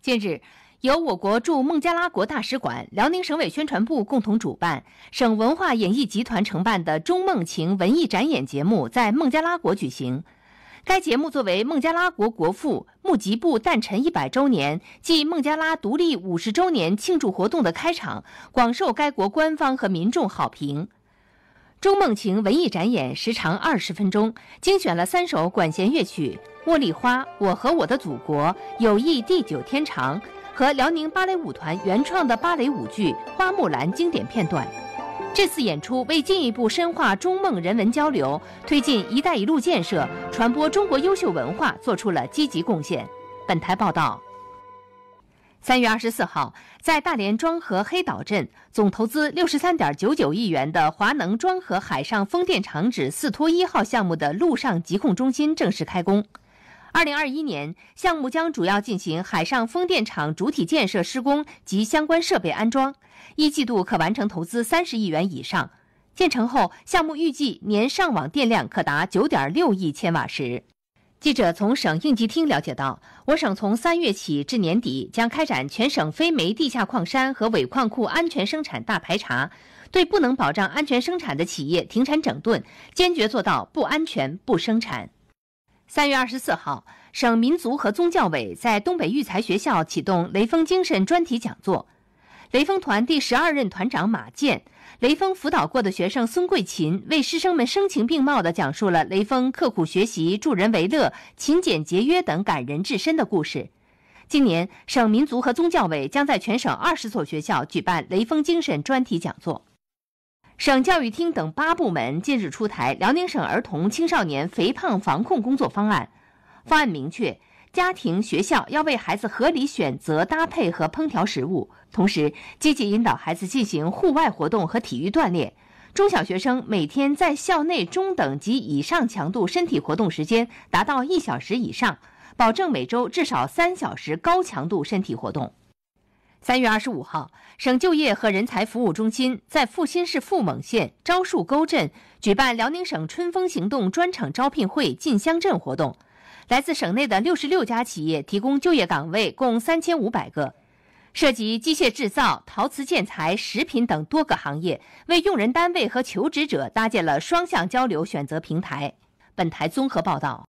近日，由我国驻孟加拉国大使馆、辽宁省委宣传部共同主办，省文化演艺集团承办的“中孟情”文艺展演节目在孟加拉国举行。该节目作为孟加拉国国父穆吉布诞辰一百周年暨孟加拉独立五十周年庆祝活动的开场，广受该国官方和民众好评。中梦晴文艺展演时长二十分钟，精选了三首管弦乐曲《茉莉花》《我和我的祖国》《友谊地久天长》，和辽宁芭蕾舞团原创的芭蕾舞剧《花木兰》经典片段。这次演出为进一步深化中梦人文交流、推进“一带一路”建设、传播中国优秀文化做出了积极贡献。本台报道。三月二十四号，在大连庄河黑岛镇，总投资六十三点九九亿元的华能庄河海上风电厂址四拖一号项目的陆上疾控中心正式开工。二零二一年，项目将主要进行海上风电场主体建设施工及相关设备安装，一季度可完成投资三十亿元以上。建成后，项目预计年上网电量可达九点六亿千瓦时。记者从省应急厅了解到，我省从三月起至年底将开展全省非煤地下矿山和尾矿库安全生产大排查，对不能保障安全生产的企业停产整顿，坚决做到不安全不生产。三月二十四号，省民族和宗教委在东北育才学校启动雷锋精神专题讲座。雷锋团第十二任团长马建、雷锋辅导过的学生孙桂琴为师生们声情并茂地讲述了雷锋刻苦学习、助人为乐、勤俭节约等感人至深的故事。今年，省民族和宗教委将在全省二十所学校举办雷锋精神专题讲座。省教育厅等八部门近日出台《辽宁省儿童青少年肥胖防控工作方案》，方案明确。家庭、学校要为孩子合理选择搭配和烹调食物，同时积极引导孩子进行户外活动和体育锻炼。中小学生每天在校内中等及以上强度身体活动时间达到一小时以上，保证每周至少三小时高强度身体活动。三月二十五号，省就业和人才服务中心在阜新市阜蒙县招树沟镇举办辽宁省春风行动专场招聘会进乡镇活动。来自省内的六十六家企业提供就业岗位共三千五百个，涉及机械制造、陶瓷建材、食品等多个行业，为用人单位和求职者搭建了双向交流选择平台。本台综合报道。